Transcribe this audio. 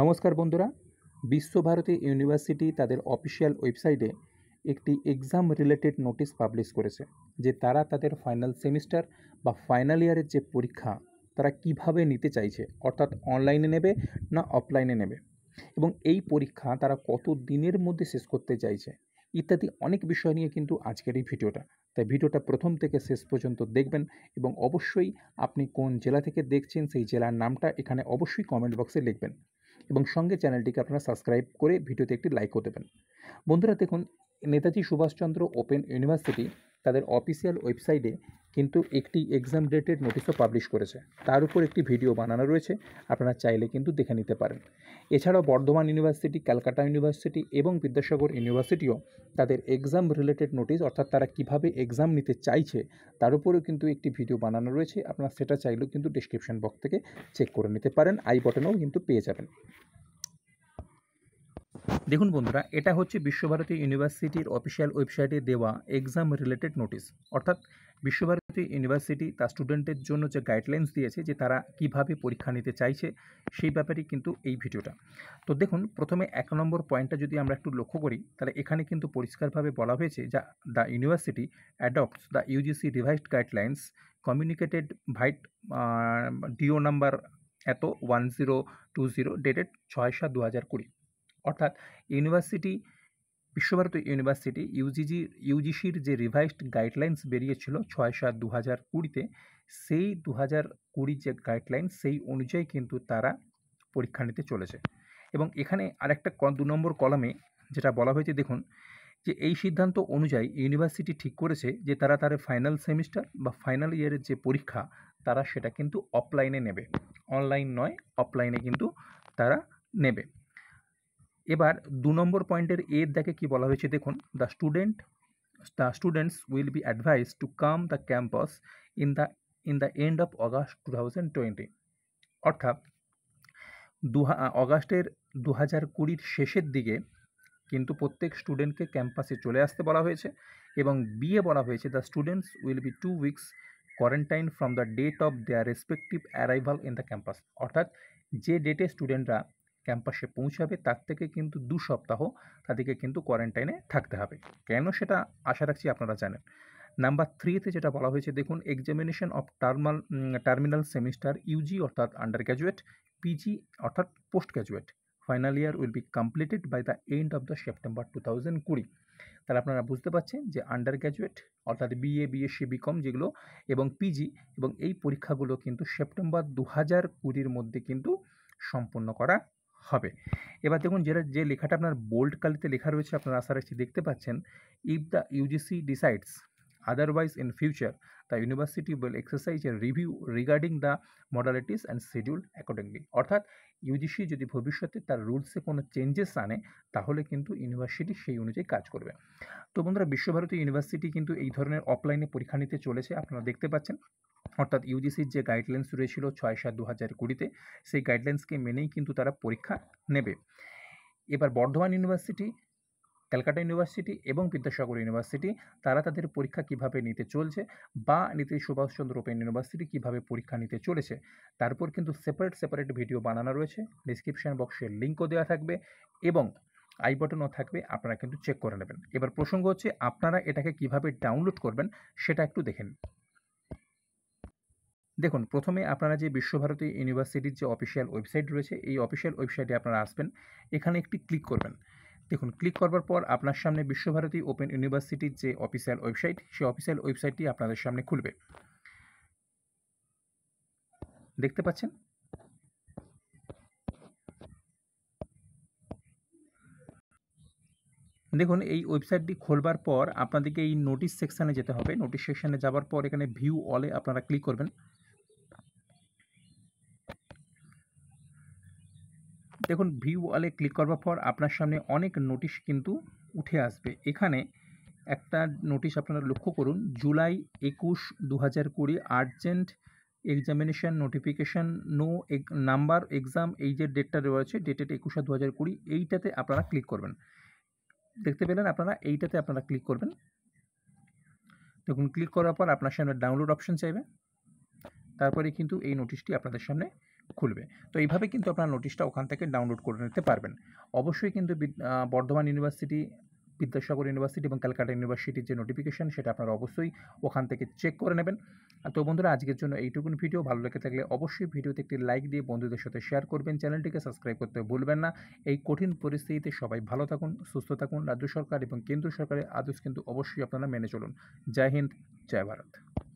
নমস্কার বন্ধুরা বিশ্বভারতী ইউনিভার্সিটি তাদের অফিসিয়াল ওয়েবসাইটে একটি এক্সাম রিলেটেড নোটিশ পাবলিশ করেছে যে তারা তাদের ফাইনাল সেমিস্টার বা ফাইনাল ইয়ারের যে পরীক্ষা তারা কিভাবে নিতে চাইছে অর্থাৎ অনলাইনে নেবে না অফলাইনে নেবে এবং এই পরীক্ষা তারা কত দিনের মধ্যে শেষ করতে চাইছে ইত্যাদি অনেক বিষয় নিয়ে কিন্তু আজকের এই ভিডিওটা তাই ভিডিওটা প্রথম থেকে শেষ পর্যন্ত দেখবেন এবং অবশ্যই আপনি কোন জেলা থেকে দেখছেন সেই জেলার নামটা এখানে অবশ্যই কমেন্ট বক্সে লিখবেন এবং সঙ্গে চ্যানেলটিকে আপনারা সাবস্ক্রাইব করে ভিডিওতে একটি লাইকও দেবেন বন্ধুরা দেখুন নেতাজি সুভাষচন্দ্র ওপেন ইউনিভার্সিটি তাদের অফিসিয়াল ওয়েবসাইটে কিন্তু একটি এক্সাম ডেটের নোটিশও পাবলিশ করেছে তার উপর একটি ভিডিও বানানো রয়েছে আপনারা চাইলে কিন্তু দেখে নিতে পারেন এছাড়াও বর্ধমান ইউনিভার্সিটি ক্যালকাটা ইউনিভার্সিটি এবং বিদ্যাসাগর ইউনিভার্সিটিও তাদের এক্সাম রিলেটেড নোটিশ অর্থাৎ তারা কিভাবে এক্সাম নিতে চাইছে তার উপরেও কিন্তু একটি ভিডিও বানানো রয়েছে আপনারা সেটা চাইলেও কিন্তু ডিসক্রিপশন বক্স থেকে চেক করে নিতে পারেন আই বটনেও কিন্তু পেয়ে যাবেন দেখুন বন্ধুরা এটা হচ্ছে বিশ্বভারতী ইউনিভার্সিটির অফিসিয়াল ওয়েবসাইটে দেওয়া এক্সাম রিলেটেড নোটিস অর্থাৎ বিশ্বভারতী ইউনিভার্সিটি তার স্টুডেন্টের জন্য যে গাইডলাইন্স দিয়েছে যে তারা কিভাবে পরীক্ষা নিতে চাইছে সেই ব্যাপারেই কিন্তু এই ভিডিওটা তো দেখুন প্রথমে এক নম্বর পয়েন্টটা যদি আমরা একটু লক্ষ্য করি তাহলে এখানে কিন্তু পরিষ্কারভাবে বলা হয়েছে যা the university adopts the UGC revised guidelines communicated vide DO number এত one zero two zero dated ছয় সাত দু হাজার কুড়ি অর্থাৎ ইউনিভার্সিটি বিশ্বভারতী ইউনিভার্সিটি ইউজিজি ইউজিসির যে রিভাইসড গাইডলাইন্স বেরিয়েছিল ছয় সাত দু হাজার কুড়িতে সেই দু হাজার কুড়ির যে গাইডলাইন সেই অনুযায়ী কিন্তু তারা পরীক্ষা নিতে চলেছে এবং এখানে আরেকটা দু নম্বর কলামে যেটা বলা হয়েছে দেখুন যে এই সিদ্ধান্ত অনুযায়ী ইউনিভার্সিটি ঠিক করেছে যে তারা তার ফাইনাল সেমিস্টার বা ফাইনাল ইয়ারের যে পরীক্ষা তারা সেটা কিন্তু অফলাইনে নেবে অনলাইন নয় অফলাইনে কিন্তু তারা নেবে এবার দু নম্বর পয়েন্টের এর দেখে কি বলা হয়েছে দেখুন the student the students will be advise to come the campus in the in the end of August two thousand twenty অর্থাৎ দু অগাস্টের দু হাজার কুড়ির শেষের দিকে কিন্তু প্রত্যেক স্টুডেন্টকে ক্যাম্পাসে চলে আসতে বলা হয়েছে এবং বিয়ে বলা হয়েছে the students will be two weeks quarantine from the date of their respective arrival in the campus অর্থাৎ যে ডেটে স্টুডেন্টরা ক্যাম্পাসে পৌঁছাবে তার থেকে কিন্তু দু সপ্তাহ তাদেরকে কিন্তু কোয়ারেন্টাইনে থাকতে হবে কেন সেটা আশা রাখছি আপনারা জানেন নাম্বার থ্রিতে যেটা বলা হয়েছে দেখুন examination of thermal terminal semester UG অর্থাৎ আন্ডার গ্র্যাজুয়েট পিজি অর্থাৎ postgraduate final year will be completed by the end of the September two thousand কুড়ি তাহলে আপনারা বুঝতে পারছেন যে আন্ডার গ্র্যাজুয়েট অর্থাৎ বিএ বিএসসি বিকম যেগুলো এবং পিজি এবং এই পরীক্ষাগুলো কিন্তু সেপ্টেম্বর দু হাজার কুড়ির মধ্যে কিন্তু সম্পন্ন করা হবে এবার দেখুন যেটা যে লেখাটা আপনার বোল্ড কালিতে লেখা রয়েছে আপনারা আশা রাখছি দেখতে পাচ্ছেন if the UGC decides Otherwise, in future, the university will exercise a review regarding the modalities and schedule accordingly. অর্থাৎ ইউজিসি যদি ভবিষ্যতে তার রুলসে কোনো চেঞ্জেস আনে তাহলে কিন্তু ইউনিভার্সিটি সেই অনুযায়ী কাজ করবে তো বন্ধুরা বিশ্বভারতী ইউনিভার্সিটি কিন্তু এই ধরনের অফলাইনে পরীক্ষা নিতে চলেছে আপনারা দেখতে পাচ্ছেন অর্থাৎ ইউজিসির যে গাইডলাইন্স রয়েছিল ছয় সাত দু হাজার কুড়িতে সেই গাইডলাইন্সকে মেনেই কিন্তু তারা পরীক্ষা নেবে এবার বর্ধমান ইউনিভার্সিটি ক্যালকাটা ইউনিভার্সিটি এবং বিদ্যাসাগর ইউনিভার্সিটি তারা তাদের পরীক্ষা কিভাবে নিতে চলছে বা নিতে সুভাষচন্দ্র ওপেন ইউনিভার্সিটি কিভাবে পরীক্ষা নিতে চলেছে তারপর কিন্তু সেপারেট সেপারেট ভিডিও বানানো রয়েছে ডিসক্রিপশান বক্সের লিঙ্কও দেওয়া থাকবে এবং আই বটনও থাকবে আপনারা কিন্তু চেক করে নেবেন এবার প্রসঙ্গ হচ্ছে আপনারা এটাকে কিভাবে ডাউনলোড করবেন সেটা একটু দেখেন দেখুন প্রথমে আপনারা যে বিশ্বভারতী ইউনিভার্সিটির যে অফিসিয়াল ওয়েবসাইট রয়েছে এই অফিসিয়াল ওয়েবসাইটে আপনারা আসবেন এখানে একটি ক্লিক করবেন দেখুন ক্লিক করবার পর আপনার সামনে বিশ্বভারতী ওপেন ইউনিভার্সিটির যে অফিসিয়াল ওয়েবসাইট সেই অফিসিয়াল ওয়েবসাইটটি আপনাদের সামনে খুলবে দেখতে পাচ্ছেন দেখুন এই ওয়েবসাইটটি খোলবার পর আপনাদেরকে এই নোটিশ সেকশানে যেতে হবে নোটিশ সেকশানে যাওয়ার পর এখানে ভিউ অলে আপনারা ক্লিক করবেন দেখুন ভিউ ওয়ালে ক্লিক করবার পর আপনার সামনে অনেক নোটিশ কিন্তু উঠে আসবে এখানে একটা নোটিশ আপনারা লক্ষ্য করুন জুলাই একুশ দু হাজার কুড়ি আর্জেন্ট এক্সামিনেশান নোটিফিকেশান নো এক নাম্বার এক্সাম এই যে ডেটটা রয়েছে ডেটেড একুশে দু হাজার কুড়ি এইটাতে আপনারা ক্লিক করবেন দেখতে পেলেন আপনারা এইটাতে আপনারা ক্লিক করবেন দেখুন ক্লিক করার পর আপনার সামনে ডাউনলোড অপশন চাইবে তারপরে কিন্তু এই নোটিশটি আপনাদের সামনে খুলবে তো এইভাবে কিন্তু আপনারা নোটিশটা ওখান থেকে ডাউনলোড করে নিতে পারবেন অবশ্যই কিন্তু বর্ধমান ইউনিভার্সিটি বিদ্যাসাগর ইউনিভার্সিটি এবং ক্যালকাটা ইউনিভার্সিটির যে নোটিফিকেশান সেটা আপনারা অবশ্যই ওখান থেকে চেক করে নেবেন তো বন্ধুরা আজকের জন্য এইটুকুন ভিডিও ভালো লেগে থাকলে অবশ্যই ভিডিওতে একটি লাইক দিয়ে বন্ধুদের সাথে শেয়ার করবেন চ্যানেলটিকে সাবস্ক্রাইব করতে ভুলবেন না এই কঠিন পরিস্থিতিতে সবাই ভালো থাকুন সুস্থ থাকুন রাজ্য সরকার এবং কেন্দ্র সরকারের আদেশ কিন্তু অবশ্যই আপনারা মেনে চলুন জয় হিন্দ জয় ভারত